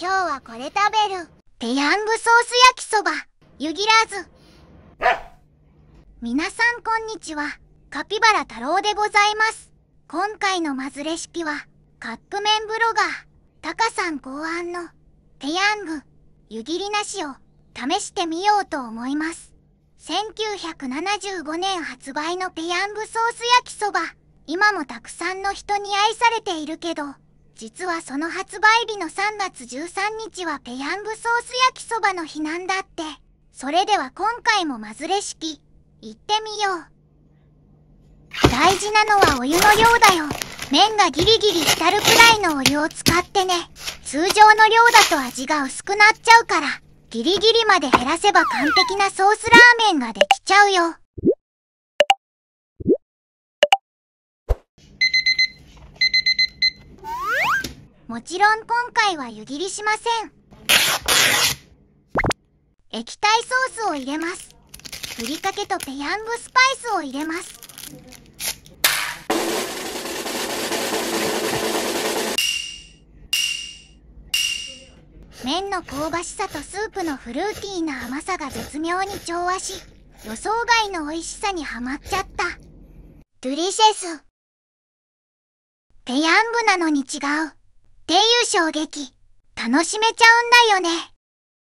今日はこれ食べる。ペヤングソース焼きそば、湯切らず。皆さんこんにちは。カピバラ太郎でございます。今回のまずレシピは、カップ麺ブロガー、タカさん考案の、ペヤング、湯切りなしを、試してみようと思います。1975年発売のペヤングソース焼きそば、今もたくさんの人に愛されているけど、実はその発売日の3月13日はペヤングソース焼きそばの日なんだって。それでは今回もマズレシピ、行ってみよう。大事なのはお湯の量だよ。麺がギリギリ浸るくらいのお湯を使ってね。通常の量だと味が薄くなっちゃうから、ギリギリまで減らせば完璧なソースラーメンができちゃうよ。もちろん今回は湯切りしません。液体ソースを入れます。ふりかけとペヤングスパイスを入れます。麺の香ばしさとスープのフルーティーな甘さが絶妙に調和し、予想外の美味しさにはまっちゃった。デリシェス。ペヤングなのに違う。っていう衝撃、楽しめちゃうんだよね。